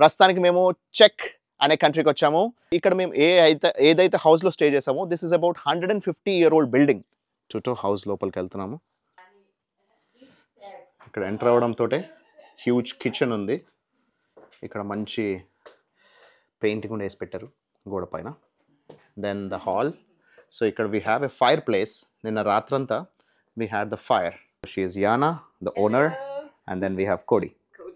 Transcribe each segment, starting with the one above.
ప్రస్తుతానికి మేము చెక్ అనే కంట్రీకి వచ్చాము ఇక్కడ మేము ఏ అయితే ఏదైతే హౌస్లో స్టే చేసామో this is about hundred and fifty year old building చుట్టూ హౌస్ లోపలికి వెళ్తున్నాము ఇక్కడ ఎంటర్ అవడంతో హ్యూజ్ కిచెన్ ఉంది ఇక్కడ మంచి పెయింటింగ్ కూడా వేసి పెట్టారు గోడ పైన దెన్ ద హాల్ సో ఇక్కడ we have a fire place నిన్న రాత్రంతా we had the fire she's Yana the owner and then we have కోడి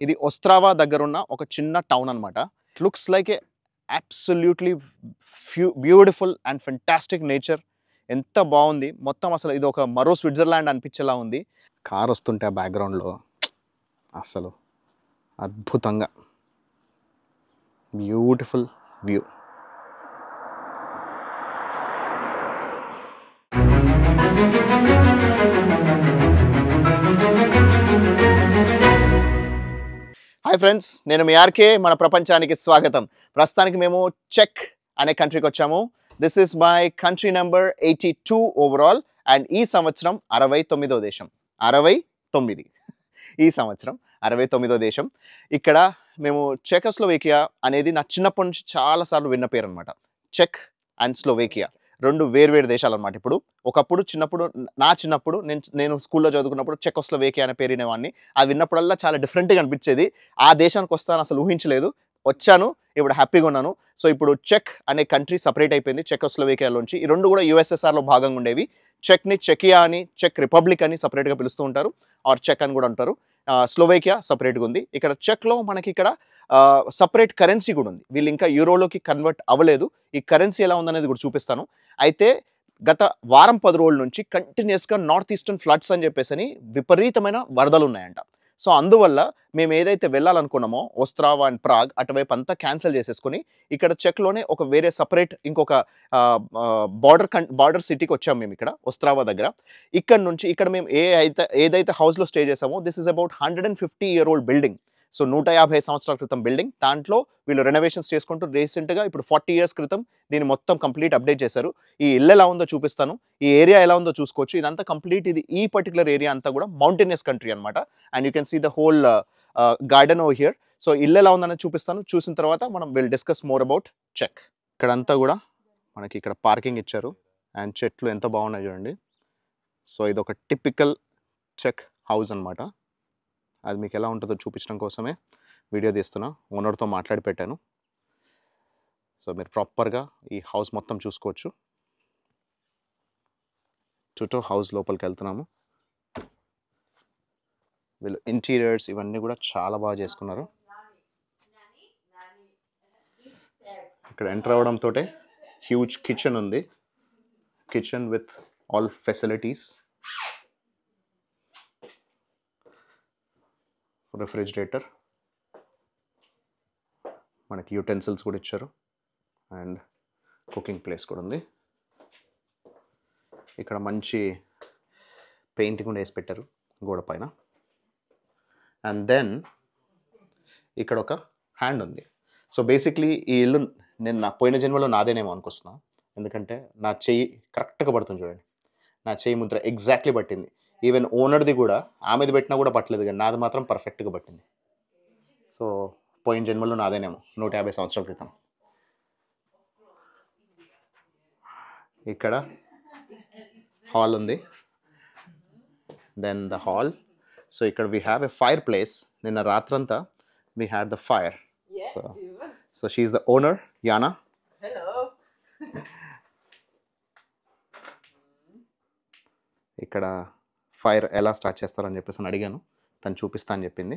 ఇది ఒస్త్రావా దగ్గరున్న ఒక చిన్న టౌన్ అనమాట looks like a absolutely few beautiful and fantastic nature ఎంత బాగుంది మొత్తం అసలు ఇది ఒక మరో స్విట్జర్లాండ్ అనిపించేలా ఉంది కార్ వస్తుంటే ఆ బ్యాక్గ్రౌండ్లో అసలు అద్భుతంగా beautiful view thank you hi friends నేను మీ ఆర్కే మన ప్రపంచానికి స్వాగతం ప్రస్తుతానికి మేము చెక్ అనే కంట్రీకి వచ్చాము this is my country number eighty two overall and ఈ సంవత్సరం అరవై తొమ్మిదో దేశం అరవై తొమ్మిది ఈ సంవత్సరం అరవై తొమ్మిదో దేశం ఇక్కడ మేము చెక్ స్లోవేకియా అనేది నా చిన్నప్పటి నుంచి చాలాసార్లు విన్న పేరు అనమాట చెక్ అండ్ స్లోవేకియా రెండు వేర్వేరు దేశాలు అనమాట ఇప్పుడు ఒకప్పుడు చిన్నప్పుడు నా చిన్నప్పుడు నేను నేను స్కూల్లో చదువుకున్నప్పుడు వేకే అనే పేరు వినేవాడిని అది విన్నప్పుడల్లా చాలా డిఫరెంట్గా అనిపించేది ఆ దేశానికి వస్తాను అసలు ఊహించలేదు వచ్చాను ఇప్పుడు హ్యాపీగా ఉన్నాను సో ఇప్పుడు చెక్ అనే కంట్రీ సపరేట్ అయిపోయింది చెక్కోస్లోవేకియాలోంచి ఈ రెండు కూడా యూఎస్ఎస్ఆర్లో భాగంగా ఉండేవి చెక్ని చెకియా అని చెక్ రిపబ్లిక్ అని సపరేట్గా పిలుస్తూ ఉంటారు ఆర్ చెక్ అని కూడా అంటారు స్లోవేకియా సపరేట్గా ఉంది ఇక్కడ చెక్లో మనకి ఇక్కడ సపరేట్ కరెన్సీ కూడా ఉంది వీళ్ళు ఇంకా యూరోలోకి కన్వర్ట్ అవ్వలేదు ఈ కరెన్సీ ఎలా ఉందనేది కూడా చూపిస్తాను అయితే గత వారం పది రోజుల నుంచి కంటిన్యూస్గా నార్త్ ఈస్టర్న్ ఫ్లడ్స్ అని చెప్పేసి విపరీతమైన వరదలు ఉన్నాయంట సో అందువల్ల మేము ఏదైతే వెళ్ళాలనుకున్నామో ఒస్త్రావా అండ్ ప్రాగ్ అటువైపు అంతా క్యాన్సిల్ చేసేసుకుని ఇక్కడ చెక్లోనే ఒక వేరే సపరేట్ ఇంకొక బార్డర్ కన్ బార్డర్ సిటీకి వచ్చాము మేము ఇక్కడ ఒస్త్రావా దగ్గర ఇక్కడ నుంచి ఇక్కడ మేము ఏ అయితే ఏదైతే హౌస్లో స్టే చేసామో this is about hundred and fifty year old building so నూట యాభై సంవత్సరాల క్రితం బిల్డింగ్ దాంట్లో వీళ్ళు రెనోవేషన్స్ చేసుకుంటూ రీసెంట్గా ఇప్పుడు ఫార్టీ ఇయర్స్ క్రితం దీన్ని మొత్తం కంప్లీట్ అప్డేట్ చేశారు ఈ ఇల్లు ఎలా ఉందో చూపిస్తాను ఈ ఏరియా ఎలా ఉందో చూసుకోవచ్చు ఇదంతా కంప్లీట్ ఇది ఈ పర్టికులర్ ఏరియా అంతా కూడా మౌంటైనస్ కంట్రీ అనమాట and you can see the whole garden over here so ఇల్లు ఎలా ఉందనేది చూపిస్తాను చూసిన తర్వాత మనం విల్ డిస్కస్ మోర్ అబౌట్ చెక్ ఇక్కడంతా కూడా మనకి ఇక్కడ పార్కింగ్ ఇచ్చారు అండ్ చెట్లు ఎంత బాగున్నాయి చూడండి సో ఇది ఒక టిపికల్ చెక్ హౌస్ అనమాట అది మీకు ఎలా ఉంటుందో చూపించడం కోసమే వీడియో తీస్తున్నా ఓనర్తో మాట్లాడి పెట్టాను సో మీరు ప్రాపర్గా ఈ హౌస్ మొత్తం చూసుకోవచ్చు చుట్టూ హౌస్ లోపలికి వెళ్తున్నాము వీళ్ళు ఇంటీరియర్స్ ఇవన్నీ కూడా చాలా బాగా చేసుకున్నారు ఇక్కడ ఎంటర్ అవడంతో హ్యూజ్ కిచెన్ ఉంది kitchen with all facilities refrigerator మనకి యూటెన్సిల్స్ కూడా ఇచ్చారు అండ్ కుకింగ్ ప్లేస్ కూడా ఉంది ఇక్కడ మంచి పెయింటింగ్ కూడా వేసి పెట్టారు గోడ పైన అండ్ దెన్ ఇక్కడ ఒక హ్యాండ్ ఉంది సో బేసిక్లీ ఈ ఇల్లు నేను నా పోయిన జన్మలో నాదేనేమో అనుకొస్తున్నాను ఎందుకంటే నా చెయ్యి కరెక్ట్గా పడుతుంది చూడండి నా చెయ్యి ముద్ర ఎగ్జాక్ట్లీ పట్టింది ఈవెన్ ఓనర్ది కూడా ఆమెది పెట్టినా కూడా పట్టలేదు కానీ నాది మాత్రం పర్ఫెక్ట్గా పట్టింది సో పోయిన జన్మలో నాదేనేమో నూట యాభై సంవత్సరాల క్రితం ఇక్కడ హాల్ ఉంది దెన్ ద హాల్ సో ఇక్కడ we have a fire place నిన్న రాత్రంతా we had the fire so so she's the owner Yana ఇక్కడ ఫైర్ ఎలా స్టార్ట్ చేస్తారని చెప్పేసి అని అడిగాను తను చూపిస్తా అని చెప్పింది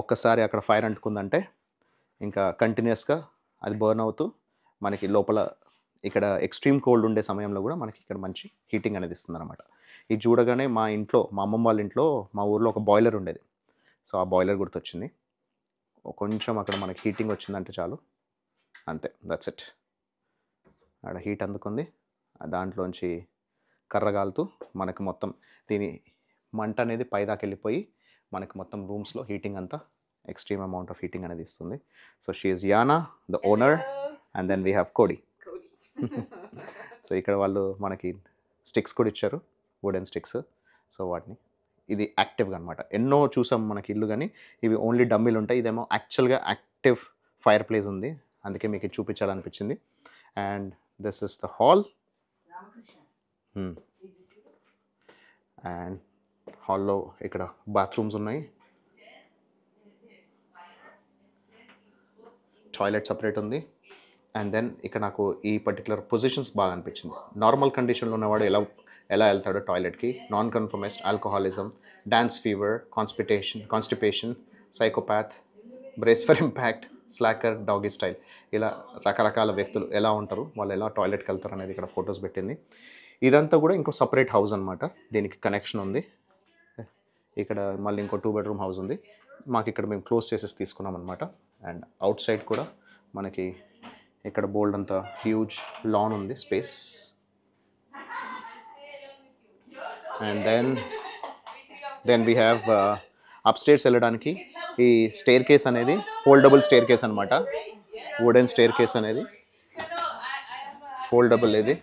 ఒక్కసారి అక్కడ ఫైర్ అంటుకుందంటే ఇంకా కంటిన్యూస్గా అది బర్న్ అవుతూ మనకి లోపల ఇక్కడ ఎక్స్ట్రీమ్ కోల్డ్ ఉండే సమయంలో కూడా మనకి ఇక్కడ మంచి హీటింగ్ అనేది ఇస్తుంది అనమాట ఇది చూడగానే మా ఇంట్లో మా అమ్మమ్మ వాళ్ళ ఇంట్లో మా ఊర్లో ఒక బాయిలర్ ఉండేది సో ఆ బాయిలర్ గుర్తొచ్చింది కొంచెం అక్కడ మనకి హీటింగ్ వచ్చిందంటే చాలు అంతే దట్స్ ఇట్ అక్కడ హీట్ అందుకుంది దాంట్లోంచి కర్రగాలుతూ మనకు మొత్తం దీని మంట అనేది పైదాకి వెళ్ళిపోయి మనకు మొత్తం రూమ్స్లో హీటింగ్ అంతా ఎక్స్ట్రీమ్ అమౌంట్ ఆఫ్ హీటింగ్ అనేది ఇస్తుంది so she's Yana the owner and then we have కోడి సో ఇక్కడ వాళ్ళు మనకి స్టిక్స్ కూడా ఇచ్చారు వుడెన్ స్టిక్స్ సో వాటిని ఇది యాక్టివ్గా అనమాట ఎన్నో చూసాం మనకి ఇల్లు కానీ ఇవి ఓన్లీ డమ్మీలు ఉంటాయి ఇదేమో యాక్చువల్గా యాక్టివ్ ఫైర్ ప్లేస్ ఉంది అందుకే మీకు చూపించాలనిపించింది and this is the hall and hmm. హాల్లో ఇక్కడ బాత్రూమ్స్ ఉన్నాయి టాయిలెట్ సపరేట్ ఉంది అండ్ దెన్ ఇక్కడ నాకు ఈ పర్టికులర్ పొజిషన్స్ బాగా అనిపించింది నార్మల్ కండిషన్లో ఉన్నవాడు ఎలా ఎలా వెళ్తాడో టాయిలెట్కి non conformist alcoholism dance fever constipation constipation psychopath brace for impact slacker doggy style ఇలా రకరకాల వ్యక్తులు ఎలా ఉంటారు వాళ్ళు ఎలా టాయిలెట్కి వెళ్తారు అనేది ఇక్కడ ఫొటోస్ పెట్టింది ఇదంతా కూడా ఇంకో సపరేట్ హౌస్ అనమాట దీనికి కనెక్షన్ ఉంది ఇక్కడ మళ్ళీ ఇంకో టూ బెడ్రూమ్ హౌస్ ఉంది మాకు ఇక్కడ మేము క్లోజ్ చేసేసి తీసుకున్నాం అనమాట అండ్ అవుట్ సైడ్ కూడా మనకి ఇక్కడ బోల్డ్ అంత హ్యూజ్ లాన్ ఉంది space and then then we have upstairs వెళ్ళడానికి ఈ స్టేర్ కేస్ అనేది ఫోల్డబుల్ స్టేర్ కేస్ అనమాట వుడెన్ స్టేర్ కేస్ అనేది ఫోల్డబుల్ ఇది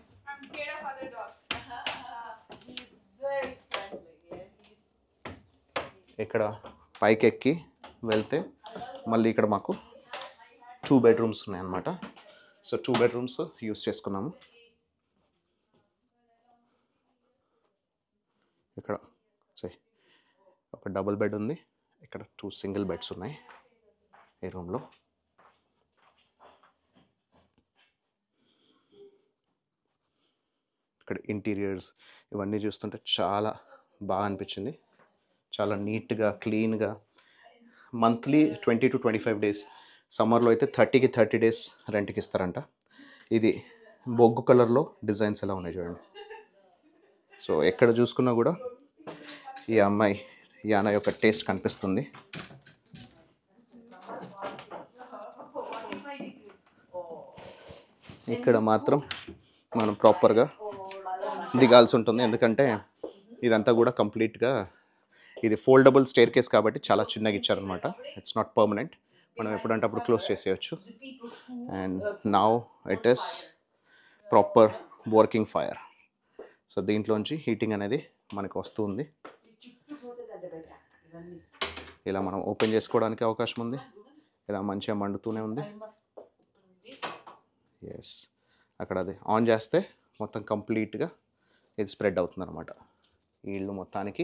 ఇక్కడ పైకి ఎక్కి వెళ్తే మళ్ళీ ఇక్కడ మాకు టూ బెడ్రూమ్స్ ఉన్నాయన్నమాట సో టూ బెడ్రూమ్స్ యూస్ చేసుకున్నాము ఇక్కడ సరే ఒక డబుల్ బెడ్ ఉంది ఇక్కడ టూ సింగిల్ బెడ్స్ ఉన్నాయి ఈ రూమ్లో ఇక్కడ ఇంటీరియర్స్ ఇవన్నీ చూస్తుంటే చాలా బాగా అనిపించింది చాలా నీట్గా క్లీన్గా monthly twenty to twenty five days సమ్మర్లో అయితే థర్టీకి థర్టీ డేస్ రెంట్కి ఇస్తారంట ఇది బొగ్గు కలర్లో డిజైన్స్ ఎలా ఉన్నాయి చూడండి సో ఎక్కడ చూసుకున్నా కూడా ఈ అమ్మాయి యాన యొక్క టేస్ట్ కనిపిస్తుంది ఇక్కడ మాత్రం మనం ప్రాపర్గా దిగాల్సి ఉంటుంది ఎందుకంటే ఇదంతా కూడా కంప్లీట్గా ఇది ఫోల్డబుల్ స్టేర్ కేస్ కాబట్టి చాలా చిన్నగా ఇచ్చారనమాట ఇట్స్ నాట్ పర్మనెంట్ మనం ఎప్పుడంటే అప్పుడు క్లోజ్ చేసేయచ్చు and now it is proper working fire so దీంట్లోంచి హీటింగ్ అనేది మనకు వస్తుంది ఇలా మనం ఓపెన్ చేసుకోవడానికి అవకాశం ఉంది ఇలా మంచిగా మండుతూనే ఉంది ఎస్ అక్కడ అది ఆన్ చేస్తే మొత్తం కంప్లీట్గా ఇది స్ప్రెడ్ అవుతుంది అనమాట వీళ్ళు మొత్తానికి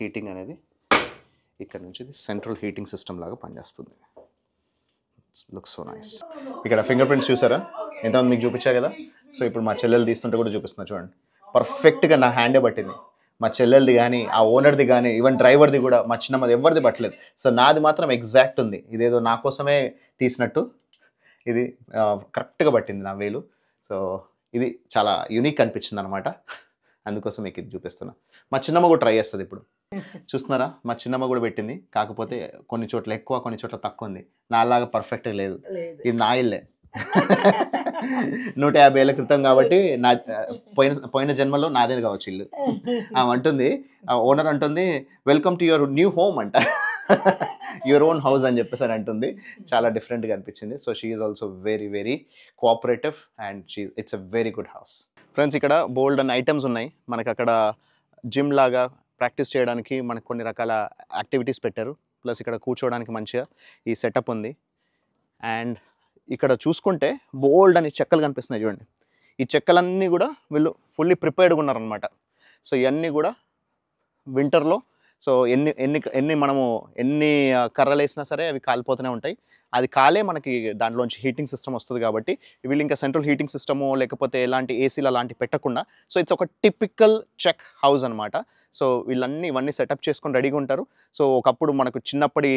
హీటింగ్ అనేది ఇక్కడ నుంచి ఇది సెంట్రల్ హీటింగ్ సిస్టమ్ లాగా పనిచేస్తుంది లుక్ సో నైస్ ఇక్కడ ఫింగర్ ప్రింట్స్ చూసారా ఎంత మీకు చూపించా కదా సో ఇప్పుడు మా చెల్లెలు తీస్తుంటే కూడా చూపిస్తున్నా చూడండి పర్ఫెక్ట్గా నా హ్యాండే పట్టింది మా చెల్లెలది కానీ ఆ ఓనర్ది కానీ ఈవెన్ డ్రైవర్ది కూడా మా చిన్నమ్మది ఎవరిది పట్టలేదు సో నాది మాత్రం ఎగ్జాక్ట్ ఉంది ఇదేదో నా కోసమే తీసినట్టు ఇది కరెక్ట్గా పట్టింది నా వేలు సో ఇది చాలా యూనిక్ అనిపించింది అనమాట అందుకోసం మీకు ఇది చూపిస్తున్నా మా చిన్నమ్మ కూడా ట్రై చేస్తుంది ఇప్పుడు చూస్తున్నారా మా చిన్నమ్మ కూడా పెట్టింది కాకపోతే కొన్ని చోట్ల ఎక్కువ కొన్ని చోట్ల తక్కువ ఉంది నాలాగా పర్ఫెక్ట్ లేదు ఇది నా ఇల్లే నూట యాభై ఏళ్ళ క్రితం కాబట్టి నా పోయిన పోయిన జన్మలో నాదే కావచ్చు ఇల్లు ఆమె అంటుంది ఓనర్ అంటుంది welcome to your new home అంట యువర్ ఓన్ హౌస్ అని చెప్పేసి అని అంటుంది చాలా డిఫరెంట్గా అనిపించింది so she is also very very cooperative and she it's a very good house friends ఇక్కడ బోల్డ్ అండ్ ఐటమ్స్ ఉన్నాయి మనకు అక్కడ జిమ్ లాగా ప్రాక్టీస్ చేయడానికి మనకు కొన్ని రకాల యాక్టివిటీస్ పెట్టారు ప్లస్ ఇక్కడ కూర్చోవడానికి మంచిగా ఈ సెటప్ ఉంది అండ్ ఇక్కడ చూసుకుంటే బోల్డ్ అని చెక్కలు కనిపిస్తున్నాయి చూడండి ఈ చెక్కలన్నీ కూడా వీళ్ళు ఫుల్లీ ప్రిపేర్డ్గా ఉన్నారనమాట సో ఇవన్నీ కూడా వింటర్లో సో ఎన్ని ఎన్ని ఎన్ని మనము ఎన్ని కర్రలు వేసినా సరే అవి కాలిపోతూనే ఉంటాయి అది కాలే మనకి దాంట్లోంచి హీటింగ్ సిస్టమ్ వస్తుంది కాబట్టి వీళ్ళు ఇంకా సెంట్రల్ హీటింగ్ సిస్టము లేకపోతే ఎలాంటి ఏసీలు అలాంటివి పెట్టకుండా సో ఇట్స్ ఒక టిపికల్ చెక్ హౌస్ అనమాట సో వీళ్ళన్నీ ఇవన్నీ సెటప్ చేసుకొని రెడీగా ఉంటారు సో ఒకప్పుడు మనకు చిన్నప్పటి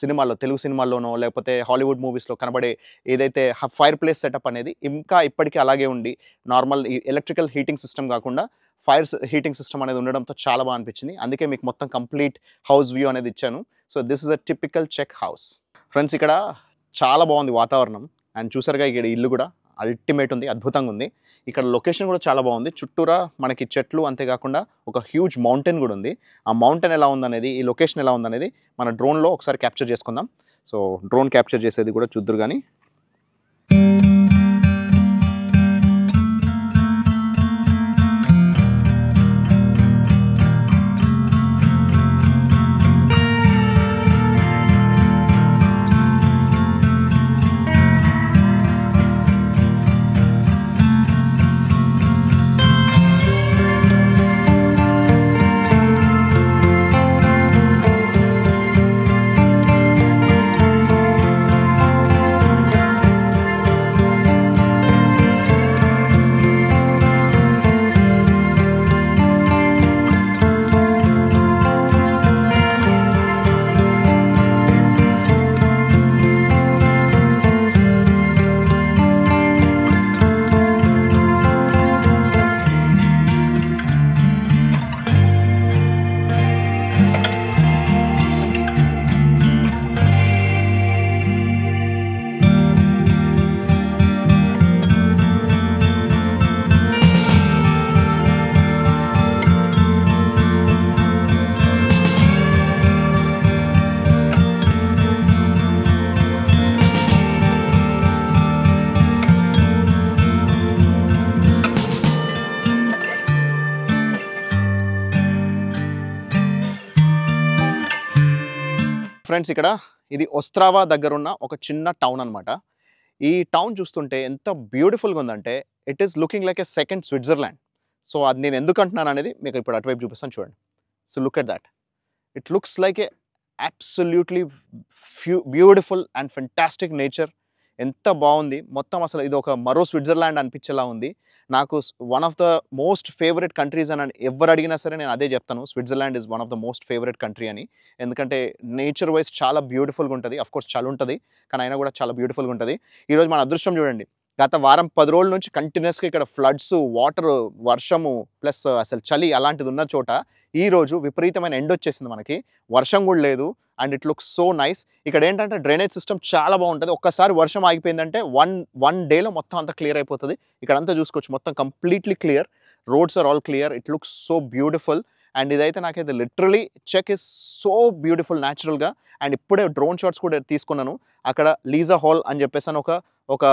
సినిమాల్లో తెలుగు సినిమాల్లోనో లేకపోతే హాలీవుడ్ మూవీస్లో కనబడే ఏదైతే ఫైర్ ప్లేస్ సెటప్ అనేది ఇంకా ఇప్పటికీ అలాగే ఉండి నార్మల్ ఎలక్ట్రికల్ హీటింగ్ సిస్టమ్ కాకుండా ఫైర్ హీటింగ్ సిస్టమ్ అనేది ఉండడంతో చాలా బాగా అనిపించింది అందుకే మీకు మొత్తం కంప్లీట్ హౌస్ వ్యూ అనేది ఇచ్చాను so this is a typical చెక్ హౌస్ ఫ్రెండ్స్ ఇక్కడ చాలా బాగుంది వాతావరణం అండ్ చూసారుగా ఇక్కడ ఇల్లు కూడా అల్టిమేట్ ఉంది అద్భుతంగా ఉంది ఇక్కడ లొకేషన్ కూడా చాలా బాగుంది చుట్టూరా మనకి చెట్లు అంతేకాకుండా ఒక హ్యూజ్ మౌంటైన్ కూడా ఉంది ఆ మౌంటైన్ ఎలా ఉందనేది ఈ లొకేషన్ ఎలా ఉందనేది మన డ్రోన్లో ఒకసారి క్యాప్చర్ చేసుకుందాం సో డ్రోన్ క్యాప్చర్ చేసేది కూడా చూద్దరు కానీ ఫ్రెండ్స్ ఇక్కడ ఇది ఒస్త్రావా దగ్గరున్న ఒక చిన్న టౌన్ అనమాట ఈ టౌన్ చూస్తుంటే ఎంత బ్యూటిఫుల్గా ఉందంటే it is looking like a second Switzerland so అది నేను ఎందుకు అంటున్నాను అనేది మీకు ఇప్పుడు అటువైపు చూపిస్తాను చూడండి so look at that it looks like a absolutely few beautiful and fantastic nature ఎంత బాగుంది మొత్తం అసలు ఇది ఒక మరో స్విట్జర్లాండ్ అనిపించేలా ఉంది నాకు one of the most favourite countries అని ఎవరు అడిగినా సరే నేను అదే చెప్తాను Switzerland is one of the most favourite country అని ఎందుకంటే నేచర్ వైజ్ చాలా బ్యూటిఫుల్గా ఉంటుంది అఫ్కోర్స్ కోర్స్ చలి ఉంటుంది కానీ అయినా కూడా చాలా బ్యూటిఫుల్గా ఉంటుంది ఈరోజు మన అదృష్టం చూడండి గత వారం పది రోజుల నుంచి కంటిన్యూస్గా ఇక్కడ ఫ్లడ్స్ వాటర్ వర్షము ప్లస్ అసలు చలి అలాంటిది ఉన్న చోట ఈరోజు విపరీతమైన ఎండ్ వచ్చేసింది మనకి వర్షం కూడా లేదు and it looks so nice ఇక్కడ ఏంటంటే డ్రైనేజ్ సిస్టమ్ చాలా బాగుంటుంది ఒక్కసారి వర్షం ఆగిపోయిందంటే వన్ వన్ డేలో మొత్తం అంతా క్లియర్ అయిపోతుంది ఇక్కడ అంతా చూసుకోవచ్చు మొత్తం completely clear roads are all clear it looks so beautiful and ఇదైతే నాకైతే లిటరలీ చెక్ ఇస్ సో బ్యూటిఫుల్ న్యాచురల్గా అండ్ ఇప్పుడే డ్రోన్ షాట్స్ కూడా తీసుకున్నాను అక్కడ లీజా హాల్ అని చెప్పేసి ఒక ఒక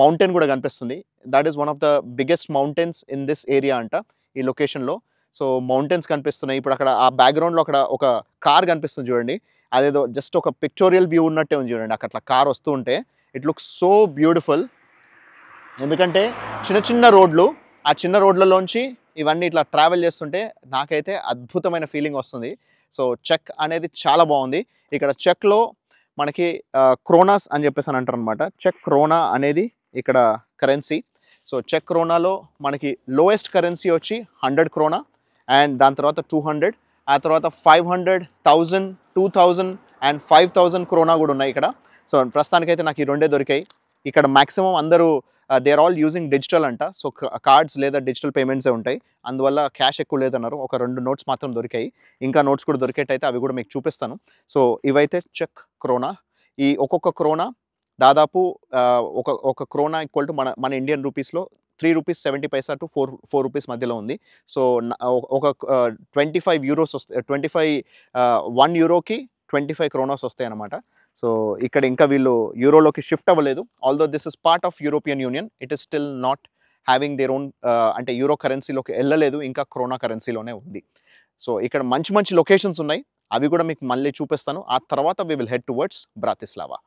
మౌంటైన్ కూడా కనిపిస్తుంది that is one of the biggest mountains in this area అంట ఈ లొకేషన్లో సో మౌంటైన్స్ కనిపిస్తున్నాయి ఇప్పుడు అక్కడ ఆ బ్యాక్గ్రౌండ్లో అక్కడ ఒక కార్ కనిపిస్తుంది చూడండి అదేదో జస్ట్ ఒక పిక్చోరియల్ వ్యూ ఉన్నట్టే ఉంది చూడండి అక్కడ కార్ వస్తూ ఉంటే ఇట్ లుక్స్ సో బ్యూటిఫుల్ ఎందుకంటే చిన్న చిన్న రోడ్లు ఆ చిన్న రోడ్లలోంచి ఇవన్నీ ఇట్లా ట్రావెల్ చేస్తుంటే నాకైతే అద్భుతమైన ఫీలింగ్ వస్తుంది సో చెక్ అనేది చాలా బాగుంది ఇక్కడ చెక్లో మనకి క్రోనాస్ అని చెప్పేసి అని అంటారు అనమాట చెక్ క్రోనా అనేది ఇక్కడ కరెన్సీ సో చెక్ క్రోనాలో మనకి లోయెస్ట్ కరెన్సీ వచ్చి హండ్రెడ్ క్రోనా అండ్ దాని తర్వాత టూ హండ్రెడ్ ఆ తర్వాత five hundred thousand two thousand and five thousand krona కూడా ఉన్నాయి ఇక్కడ సో ప్రస్తుతానికైతే నాకు ఈ రెండే దొరికాయి ఇక్కడ మ్యాక్సిమం అందరూ they are all using digital అంట సో కార్డ్స్ లేదా డిజిటల్ పేమెంట్సే ఉంటాయి అందువల్ల క్యాష్ ఎక్కువ లేదన్నారు ఒక రెండు నోట్స్ మాత్రం దొరికాయి ఇంకా నోట్స్ కూడా దొరికేటైతే అవి కూడా మీకు చూపిస్తాను సో ఇవైతే చెక్ క్రోనా ఈ ఒక్కొక్క క్రోనా దాదాపు ఒక ఒక క్రోనా ఈక్వల్ టు మన మన ఇండియన్ రూపీస్లో three rupees seventy paisa to four four rupees మధ్యలో ఉంది సో ఒక ట్వంటీ ఫైవ్ యూరోస్ వస్తాయి ట్వంటీ ఫైవ్ వన్ యూరోకి ట్వంటీ ఫైవ్ క్రోనాస్ వస్తాయి అనమాట సో ఇక్కడ ఇంకా వీళ్ళు యూరోలోకి షిఫ్ట్ అవ్వలేదు although this is part of European Union it is still not having their own అంటే యూరో కరెన్సీలోకి వెళ్ళలేదు ఇంకా క్రోనా కరెన్సీలోనే ఉంది సో ఇక్కడ మంచి మంచి లొకేషన్స్ ఉన్నాయి అవి కూడా మీకు మళ్ళీ చూపిస్తాను ఆ తర్వాత we will head towards Bratislava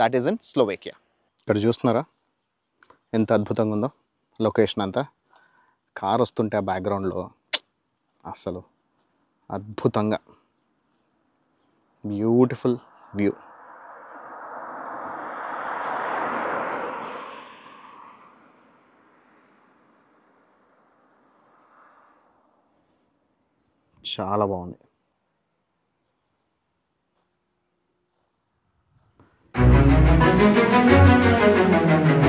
that is in Slovakia ఇక్కడ చూస్తున్నారా ఎంత అద్భుతంగా ఉందో లొకేషన్ అంతా కార్ వస్తుంటే ఆ బ్యాక్గ్రౌండ్లో అసలు అద్భుతంగా బ్యూటిఫుల్ వ్యూ చాలా బాగుంది Thank you.